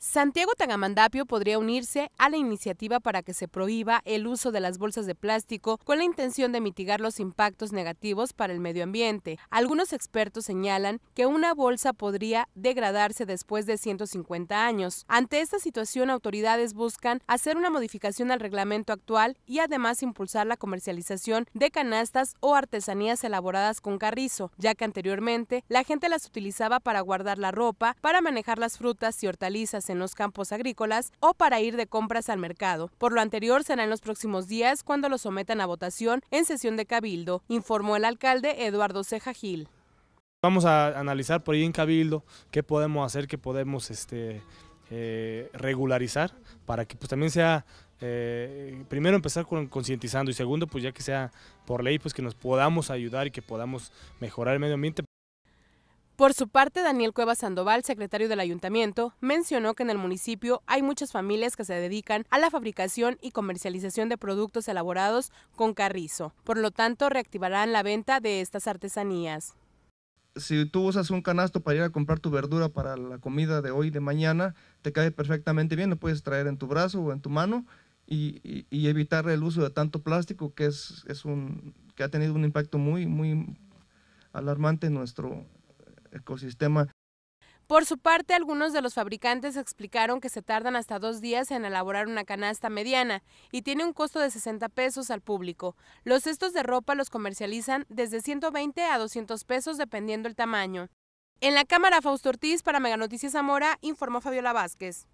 Santiago Tagamandapio podría unirse a la iniciativa para que se prohíba el uso de las bolsas de plástico con la intención de mitigar los impactos negativos para el medio ambiente. Algunos expertos señalan que una bolsa podría degradarse después de 150 años. Ante esta situación, autoridades buscan hacer una modificación al reglamento actual y además impulsar la comercialización de canastas o artesanías elaboradas con carrizo, ya que anteriormente la gente las utilizaba para guardar la ropa, para manejar las frutas y hortalizas en los campos agrícolas o para ir de compras al mercado. Por lo anterior será en los próximos días cuando lo sometan a votación en sesión de cabildo, informó el alcalde Eduardo Ceja Gil. Vamos a analizar por ahí en cabildo qué podemos hacer, qué podemos este, eh, regularizar para que pues también sea eh, primero empezar con concientizando y segundo pues ya que sea por ley pues que nos podamos ayudar y que podamos mejorar el medio ambiente. Por su parte, Daniel Cueva Sandoval, secretario del ayuntamiento, mencionó que en el municipio hay muchas familias que se dedican a la fabricación y comercialización de productos elaborados con carrizo. Por lo tanto, reactivarán la venta de estas artesanías. Si tú usas un canasto para ir a comprar tu verdura para la comida de hoy, de mañana, te cae perfectamente bien, lo puedes traer en tu brazo o en tu mano y, evitar el uso de tanto plástico que, es, un, que ha tenido un impacto muy, muy alarmante en nuestro, ecosistema. Por su parte, algunos de los fabricantes explicaron que se tardan hasta dos días en elaborar una canasta mediana y tiene un costo de 60 pesos al público. Los cestos de ropa los comercializan desde 120 a 200 pesos dependiendo el tamaño. En la cámara, Fausto Ortiz para Meganoticias Zamora, informó Fabiola Vázquez.